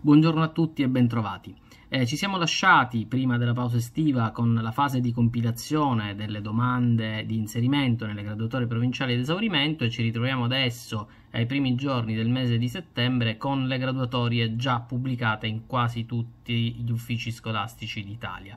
Buongiorno a tutti e bentrovati. Eh, ci siamo lasciati prima della pausa estiva con la fase di compilazione delle domande di inserimento nelle graduatorie provinciali di esaurimento e ci ritroviamo adesso ai primi giorni del mese di settembre con le graduatorie già pubblicate in quasi tutti gli uffici scolastici d'Italia.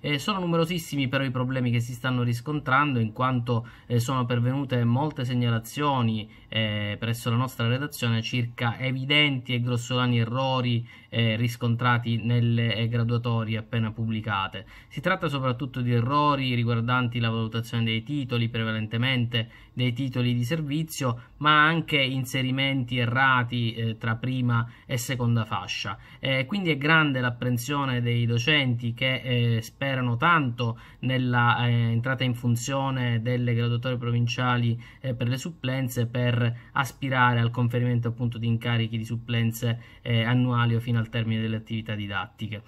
Eh, sono numerosissimi però i problemi che si stanno riscontrando in quanto eh, sono pervenute molte segnalazioni eh, presso la nostra redazione circa evidenti e grossolani errori eh, riscontrati nelle eh, graduatorie appena pubblicate. Si tratta soprattutto di errori riguardanti la valutazione dei titoli, prevalentemente dei titoli di servizio, ma anche inserimenti errati eh, tra prima e seconda fascia. Eh, quindi è grande l'apprensione dei docenti che eh, sperano tanto nella eh, entrata in funzione delle graduatorie provinciali eh, per le supplenze per aspirare al conferimento appunto di incarichi di supplenze eh, annuali o fino al termine delle attività didattiche.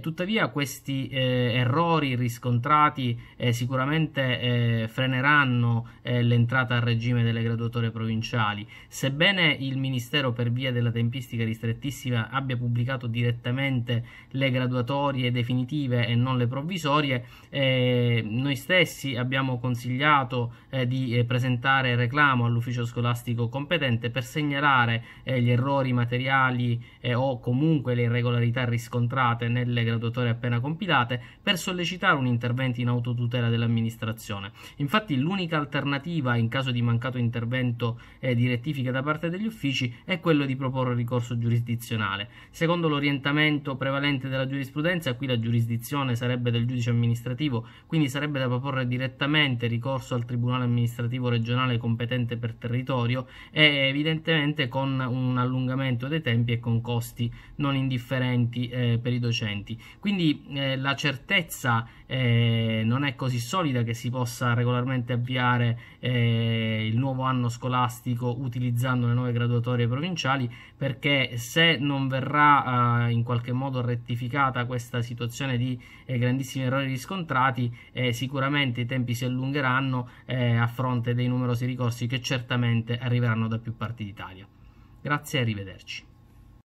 tuttavia questi errori riscontrati sicuramente freneranno l'entrata al regime delle graduatorie provinciali provinciali. Sebbene il Ministero per via della tempistica ristrettissima abbia pubblicato direttamente le graduatorie definitive e non le provvisorie, eh, noi stessi abbiamo consigliato eh, di eh, presentare reclamo all'ufficio scolastico competente per segnalare eh, gli errori materiali eh, o comunque le irregolarità riscontrate nelle graduatorie appena compilate per sollecitare un intervento in autotutela dell'amministrazione. Infatti l'unica alternativa in caso di mancato intervento eh, di rettifica da parte degli uffici è quello di proporre ricorso giurisdizionale. Secondo l'orientamento prevalente della giurisprudenza, qui la giurisdizione sarebbe del giudice amministrativo, quindi sarebbe da proporre direttamente ricorso al Tribunale amministrativo regionale competente per territorio e evidentemente con un allungamento dei tempi e con costi non indifferenti eh, per i docenti. Quindi eh, la certezza eh, non è così solida che si possa regolarmente avviare eh, il nuovo anno scolastico scolastico utilizzando le nuove graduatorie provinciali perché se non verrà eh, in qualche modo rettificata questa situazione di eh, grandissimi errori riscontrati eh, sicuramente i tempi si allungheranno eh, a fronte dei numerosi ricorsi che certamente arriveranno da più parti d'Italia. Grazie e arrivederci.